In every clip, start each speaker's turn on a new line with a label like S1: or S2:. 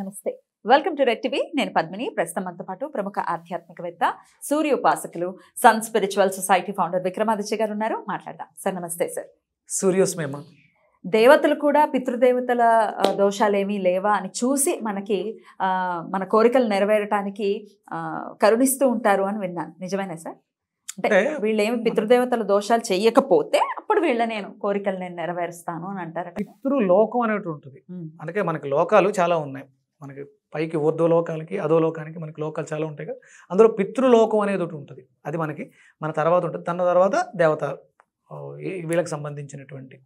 S1: నమస్తే welcome to red TV నేను పద్మిని ప్రస్తుతం అంత పాటు ప్రముఖ ఆధ్యాత్మికవేత్త సూర్యోపాసకులు sun spiritual society founder Vikramaditya గారు ఉన్నారు మాట్లాడదాం సార్ నమస్తే సార్
S2: సూర్యోస్మేమ
S1: దేవతలు కూడా పితృదేవతల దోషాలేమీ లేవా అని చూసి మనకి మన కోరికలు నెరవేరటానికి కరుణిస్తూ ఉంటారు అని విన్నాను నిజమేనా సార్ అంటే వీళ్ళేమి పితృదేవతల దోషాలు చేయకపోతే అప్పుడు వీళ్ళ నేను కోరికలు నేను నెరవేరుస్తాను అని అంటారు
S2: పితృలోకం అనేటి ఉంటుంది అందుకే మనకి లోకాలు చాలా ఉన్నాయి మనకి పైకి ఊర్ధ్వలోకాలకి అధోలోకానికి మనకి లోకాలు చాలా ఉంటాయి కదా అందులో పితృలోకం అనేది ఒకటి ఉంటుంది అది మనకి మన తర్వాత ఉంటుంది దాని తర్వాత దేవత వీళ్ళకి సంబంధించినటువంటి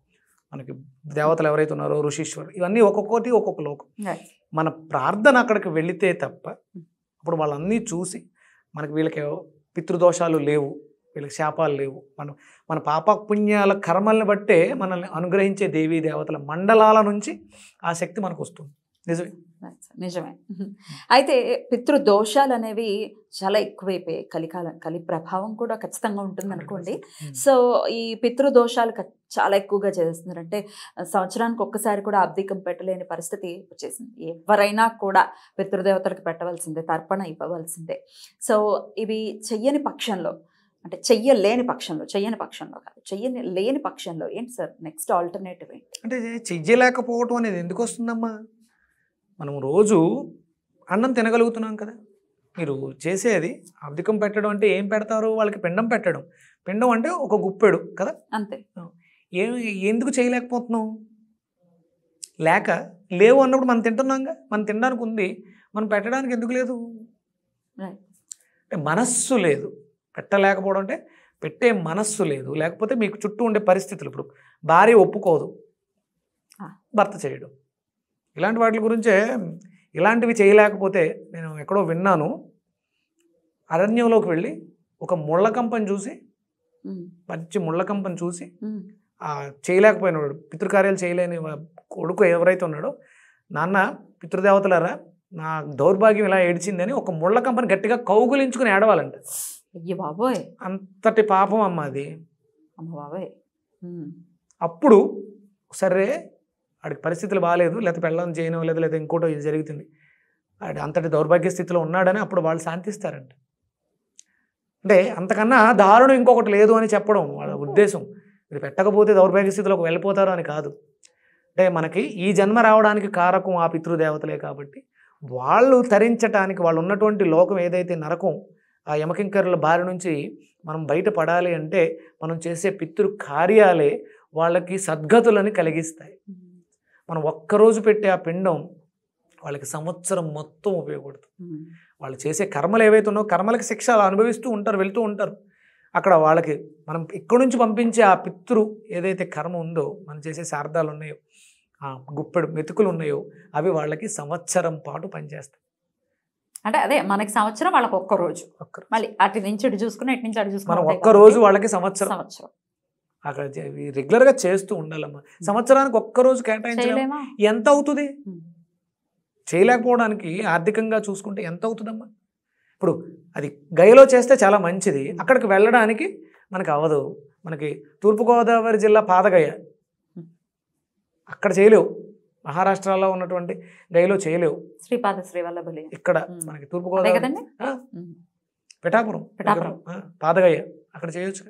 S2: మనకి దేవతలు ఎవరైతే ఉన్నారో ఋషీశ్వరు ఇవన్నీ ఒక్కొక్కటి ఒక్కొక్క లోకం మన ప్రార్థన అక్కడికి వెళితే తప్ప అప్పుడు వాళ్ళన్నీ చూసి మనకి వీళ్ళకి పితృదోషాలు లేవు వీళ్ళకి శాపాలు లేవు మనం మన పాప పుణ్యాల కర్మల్ని బట్టే మనల్ని అనుగ్రహించే దేవీ దేవతల మండలాల నుంచి ఆ శక్తి మనకు వస్తుంది నిజమే
S1: అయితే పితృదోషాలు అనేవి చాలా ఎక్కువైపోయాయి కలికాలం కలి ప్రభావం కూడా ఖచ్చితంగా ఉంటుంది అనుకోండి hmm. సో ఈ పితృదోషాలు చాలా ఎక్కువగా చేస్తున్నారు అంటే సంవత్సరానికి ఒక్కసారి కూడా అబ్దికం పెట్టలేని పరిస్థితి వచ్చేసింది ఎవరైనా కూడా పితృదేవతలకు పెట్టవలసిందే తర్పణ ఇవ్వవలసిందే సో ఇవి చెయ్యని పక్షంలో అంటే చెయ్యలేని పక్షంలో చెయ్యని పక్షంలో కాదు చెయ్యని లేని పక్షంలో ఏంటి సార్ నెక్స్ట్ ఆల్టర్నేటివ్ ఏంటి
S2: అంటే చెయ్యలేకపోవటం అనేది ఎందుకు వస్తుందమ్మా మనం రోజు అన్నం తినగలుగుతున్నాం కదా మీరు చేసేది అబ్దికం పెట్టడం అంటే ఏం పెడతారు వాళ్ళకి పిండం పెట్టడం పిండం అంటే ఒక గుప్పెడు కదా అంతే ఏ ఎందుకు చేయలేకపోతున్నాం లేక లేవు అన్నప్పుడు మనం తింటున్నాంగా మనం తినడానికి ఉంది మనం పెట్టడానికి ఎందుకు లేదు అంటే మనస్సు లేదు పెట్టలేకపోవడం అంటే పెట్టే మనస్సు లేదు లేకపోతే మీకు చుట్టూ ఉండే పరిస్థితులు ఇప్పుడు భార్య ఒప్పుకోదు భర్త చేయడం ఇలాంటి వాటి గురించే ఇలాంటివి చేయలేకపోతే నేను ఎక్కడో విన్నాను అరణ్యంలోకి వెళ్ళి ఒక ముళ్ళకంపని చూసి మంచి ముళ్ళకంపని చూసి వాడు పితృకార్యాలు చేయలేని కొడుకు ఎవరైతే ఉన్నాడో నాన్న పితృదేవతలరా నా దౌర్భాగ్యం ఇలా ఏడిచిందని ఒక ముళ్ళకంపని గట్టిగా కౌగులించుకుని ఏడవాలంట బాబోయ్ అంతటి పాపం అమ్మ అది బాబోయ్ అప్పుడు సరే వాడికి పరిస్థితులు బాగాలేదు లేకపోతే పెళ్ళం చేయను లేదు లేదా ఇంకోటో ఇది జరుగుతుంది వాడు అంతటి దౌర్భాగ్య స్థితిలో ఉన్నాడని అప్పుడు వాళ్ళు శాంతిస్తారంట అంటే అంతకన్నా దారుణం ఇంకొకటి లేదు అని చెప్పడం వాళ్ళ ఉద్దేశం మీరు పెట్టకపోతే దౌర్భాగ్య స్థితిలోకి వెళ్ళిపోతారు అని కాదు అంటే మనకి ఈ జన్మ రావడానికి కారకం ఆ పితృదేవతలే కాబట్టి వాళ్ళు తరించటానికి వాళ్ళు ఉన్నటువంటి లోకం ఏదైతే నరకం ఆ యమకింకరుల బారి నుంచి మనం బయటపడాలి అంటే మనం చేసే పితృ కార్యాలే వాళ్ళకి సద్గతులని కలిగిస్తాయి మనం ఒక్కరోజు పెట్టే ఆ పిండం వాళ్ళకి సంవత్సరం మొత్తం ఉపయోగపడుతుంది వాళ్ళు చేసే కర్మలు ఏవైతే ఉన్నాయో కర్మలకు శిక్ష అనుభవిస్తూ ఉంటారు వెళ్తూ ఉంటారు అక్కడ వాళ్ళకి మనం ఇక్కడ నుంచి పంపించే ఆ పితృ ఏదైతే కర్మ ఉందో మనం చేసే శారదాలు ఉన్నాయో ఆ గుప్పెడు మెతుకులు ఉన్నాయో అవి వాళ్ళకి సంవత్సరం పాటు పనిచేస్తాయి
S1: అంటే అదే మనకి సంవత్సరం వాళ్ళకి ఒక్క రోజు మళ్ళీ అటు నుంచి అటు చూసుకుని అటు నుంచి అటు చూసుకుని మనం ఒక్క రోజు
S2: వాళ్ళకి సంవత్సరం సంవత్సరం అక్కడ రెగ్యులర్గా చేస్తూ ఉండాలమ్మా సంవత్సరానికి ఒక్కరోజు కేటాయించడం ఎంత అవుతుంది చేయలేకపోవడానికి ఆర్థికంగా చూసుకుంటే ఎంత అవుతుందమ్మా ఇప్పుడు అది గయలో చేస్తే చాలా మంచిది అక్కడికి వెళ్ళడానికి మనకు అవ్వదు మనకి తూర్పుగోదావరి జిల్లా పాదగయ అక్కడ చేయలేవు మహారాష్ట్రలో ఉన్నటువంటి గయలో చేయలేవు
S1: శ్రీపాద శ్రీవల్లభలి
S2: ఇక్కడ మనకి తూర్పుగోదావరి పిఠాపురం పిఠాపురం పాదగయ్య అక్కడ చేయొచ్చు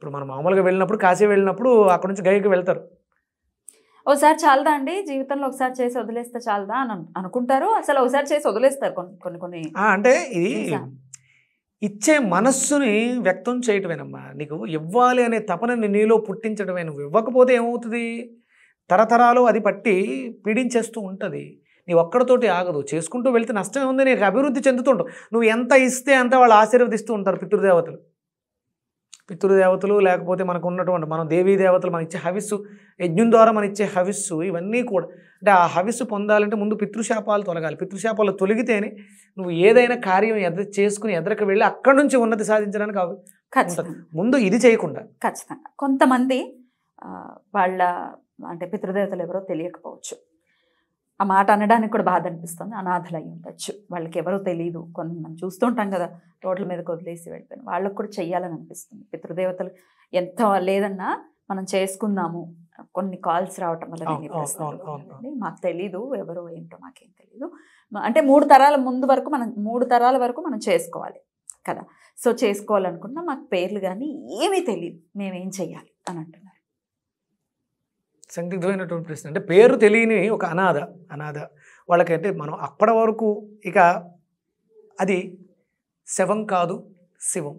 S2: ఇప్పుడు మనం మామూలుగా వెళ్ళినప్పుడు కాశీ వెళ్ళినప్పుడు అక్కడ నుంచి గైకి వెళ్తారు
S1: ఒకసారి చాలదా అండి జీవితంలో ఒకసారి చేసి వదిలేస్తే చాలదా అని అనుకుంటారు అసలు ఒకసారి చేసి వదిలేస్తారు కొన్ని కొన్ని అంటే ఇది
S2: ఇచ్చే మనస్సుని వ్యక్తం చేయటమేనమ్మా నీకు ఇవ్వాలి అనే తపనని నీలో పుట్టించడమే నువ్వు ఇవ్వకపోతే ఏమవుతుంది తరతరాలు అది పట్టి పీడించేస్తూ ఉంటుంది నీ ఒక్కడితోటి ఆగదు చేసుకుంటూ వెళ్తే నష్టమే ఉంది నీకు అభివృద్ధి చెందుతుంటావు నువ్వు ఎంత ఇస్తే అంత వాళ్ళు ఆశీర్వదిస్తూ ఉంటారు పితృదేవతలు పితృదేవతలు లేకపోతే మనకు ఉన్నటువంటి మనం దేవీ దేవతలు మనం ఇచ్చే హవిస్సు యజ్ఞం ద్వారా మనం ఇచ్చే హవిస్సు ఇవన్నీ కూడా అంటే ఆ హవిస్సు పొందాలంటే ముందు పితృశాపాలు తొలగాలి పితృశాపాలు తొలగితేనే నువ్వు ఏదైనా కార్యం ఎద చేసుకుని ఎదరకు వెళ్ళి అక్కడి నుంచి ఉన్నతి సాధించడానికి ఖచ్చితంగా ముందు ఇది చేయకుండా ఖచ్చితంగా
S1: కొంతమంది వాళ్ళ అంటే పితృదేవతలు ఎవరో తెలియకపోవచ్చు ఆ మాట అనడానికి కూడా బాధ అనిపిస్తుంది అనాథలు అయి ఉండొచ్చు వాళ్ళకి ఎవరో తెలియదు కొన్ని మనం చూస్తుంటాం కదా రోడ్ల మీద వదిలేసి వెళ్తాను వాళ్ళకు కూడా చెయ్యాలని అనిపిస్తుంది పితృదేవతలు ఎంత లేదన్నా మనం చేసుకుందాము కొన్ని కాల్స్ రావటం వల్ల మాకు తెలీదు ఎవరో ఏంటో మాకేం తెలీదు అంటే మూడు తరాల ముందు వరకు మనం మూడు తరాల వరకు మనం చేసుకోవాలి కదా సో చేసుకోవాలనుకున్నా మాకు పేర్లు కానీ ఏమీ తెలియదు మేమేం చెయ్యాలి
S2: అని అంటున్నారు సందిగ్ధమైనటువంటి ప్రశ్న అంటే పేరు తెలియని ఒక అనాథ అనాథ వాళ్ళకంటే మనం అప్పటి వరకు ఇక అది శవం కాదు శివం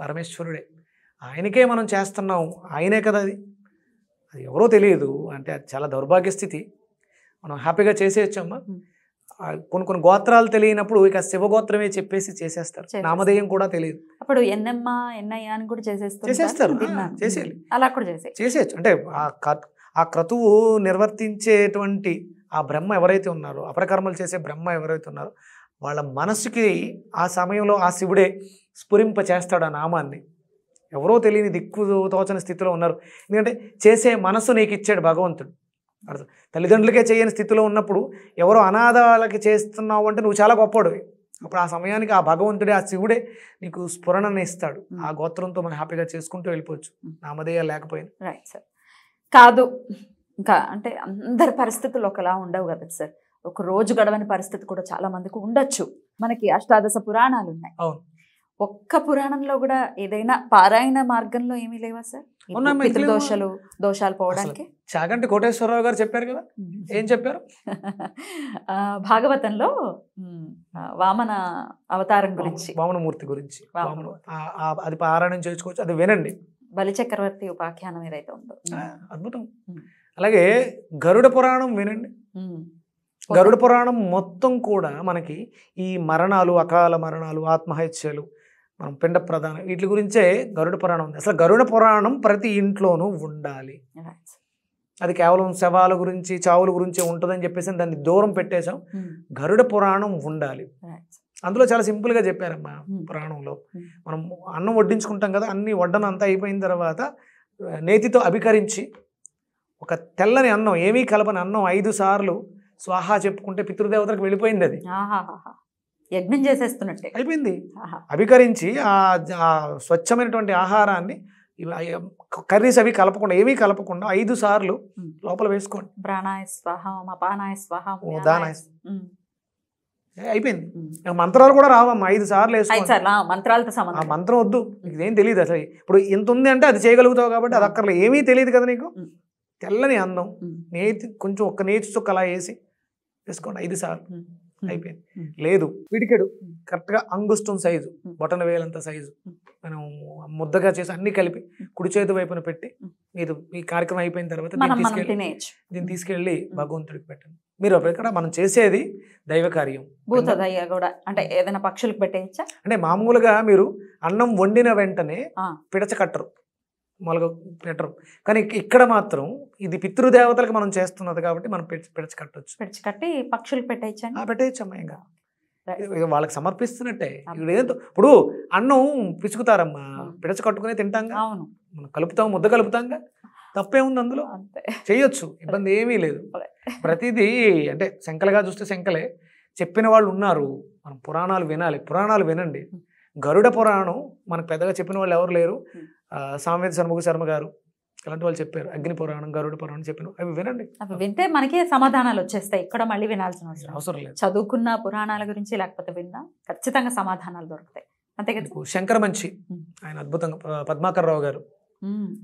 S2: పరమేశ్వరుడే ఆయనకే మనం చేస్తున్నాం ఆయనే కదా అది అది ఎవరో తెలియదు అంటే అది చాలా దౌర్భాగ్య స్థితి మనం హ్యాపీగా చేసేయచ్చమ్మా కొన్ని కొన్ని గోత్రాలు తెలియనప్పుడు ఇక శివగోత్రమే చెప్పేసి చేసేస్తారు నామధేయం కూడా తెలియదు
S1: అప్పుడు ఎన్నమ్మ ఎన్నయ్య అని కూడా చేసేస్తారు చేసేస్తారు చేసేయాలి అలా కూడా చేసే
S2: చేసేయచ్చు అంటే ఆ క్రతువు నిర్వర్తించేటువంటి ఆ బ్రహ్మ ఎవరైతే ఉన్నారో అపరకర్మలు చేసే బ్రహ్మ ఎవరైతే ఉన్నారో వాళ్ళ మనసుకి ఆ సమయంలో ఆ శివుడే స్ఫురింప చేస్తాడు ఆ నామాన్ని ఎవరో తెలియని దిక్కు తోచని స్థితిలో ఉన్నారు ఎందుకంటే చేసే మనసు నీకు ఇచ్చాడు భగవంతుడు అర్థం తల్లిదండ్రులకే చేయని స్థితిలో ఉన్నప్పుడు ఎవరో అనాథాలకి చేస్తున్నావు అంటే నువ్వు చాలా గొప్పవాడు అప్పుడు ఆ సమయానికి ఆ భగవంతుడే ఆ శివుడే నీకు స్ఫురణని ఇస్తాడు ఆ గోత్రంతో మనం హ్యాపీగా చేసుకుంటూ వెళ్ళిపోవచ్చు నామధేయాలు లేకపోయింది
S1: రైట్ సార్ కాదు ఇంకా అంటే అందరి పరిస్థితులు ఒకలా ఉండవు కదా సార్ ఒక రోజు గడవని పరిస్థితి కూడా చాలా మందికి ఉండొచ్చు మనకి అష్టాదశ పురాణాలు ఉన్నాయి అవును ఒక్క పురాణంలో కూడా ఏదైనా పారాయణ మార్గంలో ఏమీ లేవా సార్ దోషాలు దోషాలు
S2: పోవడానికి చాగంటి కోటేశ్వరరావు గారు చెప్పారు కదా ఏం చెప్పారు
S1: భాగవతంలో వామన
S2: అవతారం గురించి వామనమూర్తి గురించి అది పారాయణం చేసుకోవచ్చు అది వినండి
S1: బలిచక్రవర్తి ఉపాఖ్యానం ఏదైతే
S2: ఉందో అద్భుతం అలాగే గరుడ పురాణం వినండి గరుడ పురాణం మొత్తం కూడా మనకి ఈ మరణాలు అకాల మరణాలు ఆత్మహత్యలు మనం పిండ ప్రధానం వీటి గురించే గరుడ పురాణం ఉంది అసలు గరుడ పురాణం ప్రతి ఇంట్లోనూ ఉండాలి అది కేవలం శవాల గురించి చావుల గురించి ఉంటుందని చెప్పేసి దాన్ని దూరం పెట్టేశాం గరుడ పురాణం ఉండాలి అందులో చాలా సింపుల్గా చెప్పారమ్మా పురాణంలో మనం అన్నం వడ్డించుకుంటాం కదా అన్ని వడ్డన అంతా అయిపోయిన తర్వాత నేతితో అభికరించి ఒక తెల్లని అన్నం ఏమీ కలపని అన్నం ఐదు సార్లు స్వాహా చెప్పుకుంటే పితృదేవతలకు వెళ్ళిపోయింది అది యజ్ఞం చేసేస్తున్నట్టే అయిపోయింది అభికరించి ఆ స్వచ్ఛమైనటువంటి ఆహారాన్ని కర్రీస్ అవి కలపకుండా ఏమీ కలపకుండా ఐదు సార్లు లోపల వేసుకోండి
S1: ప్రాణాయ స్వాహం అపానాయ స్వాహం
S2: అయిపోయింది మంత్రాలు కూడా రావమ్మ ఐదు సార్లు మంత్రాలతో ఆ మంత్రం వద్దు ఏం తెలియదు అసలు ఇప్పుడు ఇంత ఉంది అంటే అది చేయగలుగుతావు కాబట్టి అది అక్కర్లో ఏమీ తెలియదు కదా నీకు తెల్లని అందం నేతి కొంచెం ఒక్క నేతి చుక్క అలా వేసి వేసుకోండి ఐదు సార్లు అయిపోయింది లేదు విడికెడు కరెక్ట్గా అంగుష్టం సైజు బటన్ వేలంత సైజు మనం ముద్దగా చేసి అన్ని కలిపి కుడి చేతి వైపున పెట్టి మీరు ఈ కార్యక్రమం అయిపోయిన తర్వాత తీసుకెళ్ళి దీన్ని తీసుకెళ్ళి భగవంతుడికి పెట్టండి మీరు ఇక్కడ మనం చేసేది దైవ కార్యం
S1: భూతదయ్య కూడా అంటే ఏదైనా పక్షులకు పెట్టేయచ్చా
S2: అంటే మామూలుగా మీరు అన్నం వండిన వెంటనే పిడచకట్టరు మొలగ పెట్టరు కానీ ఇక్కడ మాత్రం ఇది పితృదేవతలకు మనం చేస్తున్నది కాబట్టి మనం పిడచకట్టచ్చు పిడచకట్టి పక్షులకు పెట్టేయచ్చా పెట్టేయచ్చమ్మా ఇంకా వాళ్ళకి సమర్పిస్తున్నట్టే ఏదో ఇప్పుడు అన్నం పిసుకుతారమ్మా పిడచ కట్టుకునే తింటాం అవును మనం కలుపుతాం ముద్ద కలుపుతాంగా తప్పే ఉంది అందులో చేయొచ్చు ఇబ్బంది ఏమీ లేదు ప్రతిదీ అంటే శంకలుగా చూస్తే శంకలే చెప్పిన వాళ్ళు ఉన్నారు మనం పురాణాలు వినాలి పురాణాలు వినండి గరుడ పురాణం మనకు పెద్దగా చెప్పిన వాళ్ళు ఎవరు లేరు సామవేద శర్మకు శర్మ గారు ఇలాంటి వాళ్ళు చెప్పారు అగ్ని పురాణం గరుడ పురాణం చెప్పిన అవి వినండి
S1: అవి వింటే మనకి సమాధానాలు వచ్చేస్తాయి ఇక్కడ మళ్ళీ వినాల్సిన అవసరం అవసరం లేదు చదువుకున్న పురాణాల గురించి లేకపోతే విన్నా ఖచ్చితంగా సమాధానాలు దొరుకుతాయి అంతే
S2: కదా శంకర మంచి ఆయన అద్భుతంగా పద్మాకర్ రావు గారు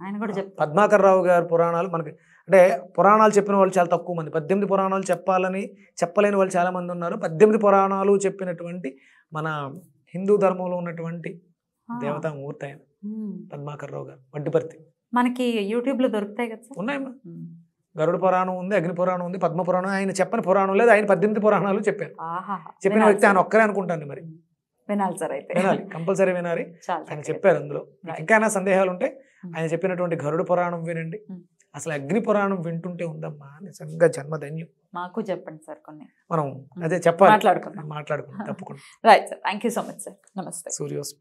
S2: ఆయన కూడా చెప్తారు పద్మాకర్ రావు గారి పురాణాలు మనకి అంటే పురాణాలు చెప్పిన వాళ్ళు చాలా తక్కువ మంది పద్దెనిమిది పురాణాలు చెప్పాలని చెప్పలేని వాళ్ళు చాలా మంది ఉన్నారు పద్దెనిమిది పురాణాలు చెప్పినటువంటి మన హిందూ ధర్మంలో ఉన్నటువంటి దేవతామూర్తి ఆయన పద్మాకర్ రావు గారు వడ్డిపర్తి
S1: మనకి యూట్యూబ్లో దొరుకుతాయి
S2: కదా ఉన్నాయమ్మా గరుడ పురాణం ఉంది అగ్ని పురాణం ఉంది పద్మ పురాణం ఆయన చెప్పని పురాణం లేదు ఆయన పద్దెనిమిది పురాణాలు చెప్పారు చెప్పిన వ్యక్తి ఆయన ఒక్కరే అనుకుంటాను మరి
S1: వినాలి సార్ అయితే వినాలి
S2: కంపల్సరీ వినాలి ఆయన చెప్పారు అందులో ఇంకా సందేహాలు ఉంటే ఆయన చెప్పినటువంటి గరుడు పురాణం వినండి అసలు అగ్ని పురాణం వింటుంటే ఉందమ్మా నిజంగా జన్మధన్యం
S1: మాకు చెప్పండి సార్ కొన్ని
S2: మనం అదే చెప్పాలి మాట్లాడుకుందాం మాట్లాడుకున్నాం తప్పకుండా
S1: right sir thank you so much sir
S2: నమస్తే సూర్యోస్